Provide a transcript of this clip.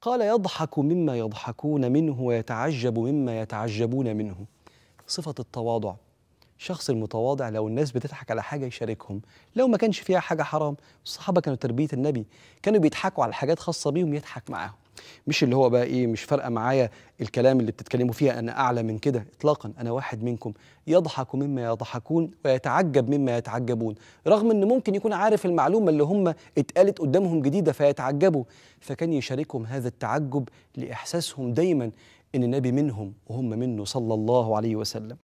قال يضحك مما يضحكون منه ويتعجب مما يتعجبون منه صفة التواضع الشخص المتواضع لو الناس بتضحك على حاجه يشاركهم لو ما كانش فيها حاجه حرام الصحابه كانوا تربيه النبي كانوا بيضحكوا على حاجات خاصه بيهم يضحك معاهم مش اللي هو بقى ايه مش فارقه معايا الكلام اللي بتتكلموا فيها انا اعلى من كده اطلاقا انا واحد منكم يضحك مما يضحكون ويتعجب مما يتعجبون رغم ان ممكن يكون عارف المعلومه اللي هم اتقالت قدامهم جديده فيتعجبوا فكان يشاركهم هذا التعجب لاحساسهم دايما ان النبي منهم وهم منه صلى الله عليه وسلم